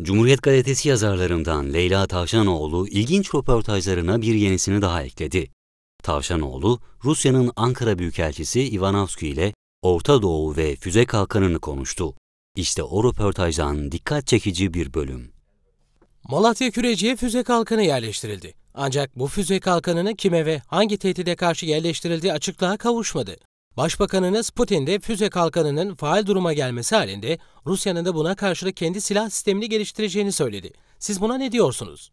Cumhuriyet Gazetesi yazarlarından Leyla Tavşanoğlu ilginç röportajlarına bir yenisini daha ekledi. Tavşanoğlu, Rusya'nın Ankara Büyükelçisi Ivanovski ile Orta Doğu ve füze kalkanını konuştu. İşte o röportajdan dikkat çekici bir bölüm. Malatya Küreci'ye füze kalkanı yerleştirildi. Ancak bu füze kalkanının kime ve hangi tehdide karşı yerleştirildiği açıklığa kavuşmadı. Başbakanınız Putin'de füze kalkanının faal duruma gelmesi halinde Rusya'nın da buna karşılık kendi silah sistemini geliştireceğini söyledi. Siz buna ne diyorsunuz?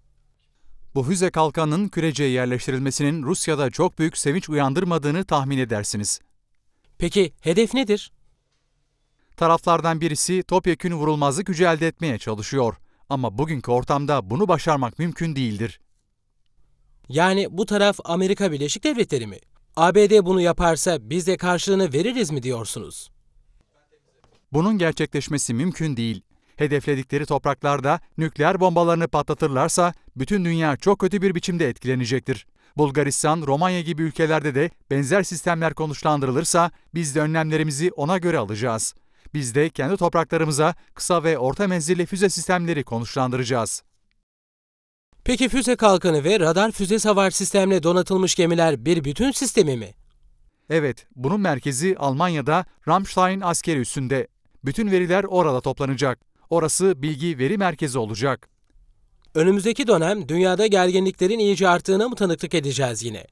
Bu füze kalkanının küreceye yerleştirilmesinin Rusya'da çok büyük sevinç uyandırmadığını tahmin edersiniz. Peki hedef nedir? Taraflardan birisi topyekün vurulmazlık gücü elde etmeye çalışıyor. Ama bugünkü ortamda bunu başarmak mümkün değildir. Yani bu taraf Amerika Birleşik Devletleri mi? ABD bunu yaparsa biz de karşılığını veririz mi diyorsunuz? Bunun gerçekleşmesi mümkün değil. Hedefledikleri topraklarda nükleer bombalarını patlatırlarsa bütün dünya çok kötü bir biçimde etkilenecektir. Bulgaristan, Romanya gibi ülkelerde de benzer sistemler konuşlandırılırsa biz de önlemlerimizi ona göre alacağız. Biz de kendi topraklarımıza kısa ve orta menzilli füze sistemleri konuşlandıracağız. Peki füze kalkanı ve radar füze savar sistemle donatılmış gemiler bir bütün sistemi mi? Evet, bunun merkezi Almanya'da Ramstein askeri üssünde. Bütün veriler orada toplanacak. Orası bilgi veri merkezi olacak. Önümüzdeki dönem dünyada gerginliklerin iyice arttığına mı tanıklık edeceğiz yine?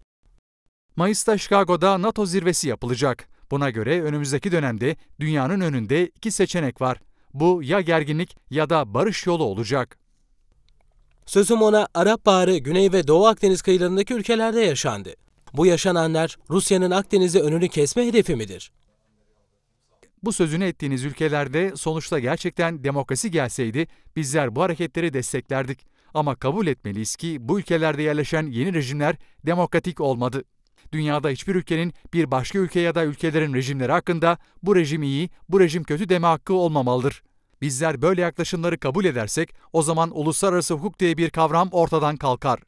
Mayıs'ta Chicago'da NATO zirvesi yapılacak. Buna göre önümüzdeki dönemde dünyanın önünde iki seçenek var. Bu ya gerginlik ya da barış yolu olacak. Sözüm ona Arap Baharı Güney ve Doğu Akdeniz kıyılarındaki ülkelerde yaşandı. Bu yaşananlar Rusya'nın Akdeniz'e önünü kesme hedefi midir? Bu sözünü ettiğiniz ülkelerde sonuçta gerçekten demokrasi gelseydi bizler bu hareketleri desteklerdik. Ama kabul etmeliyiz ki bu ülkelerde yerleşen yeni rejimler demokratik olmadı. Dünyada hiçbir ülkenin bir başka ülke ya da ülkelerin rejimleri hakkında bu rejim iyi, bu rejim kötü deme hakkı olmamalıdır. Bizler böyle yaklaşımları kabul edersek o zaman uluslararası hukuk diye bir kavram ortadan kalkar.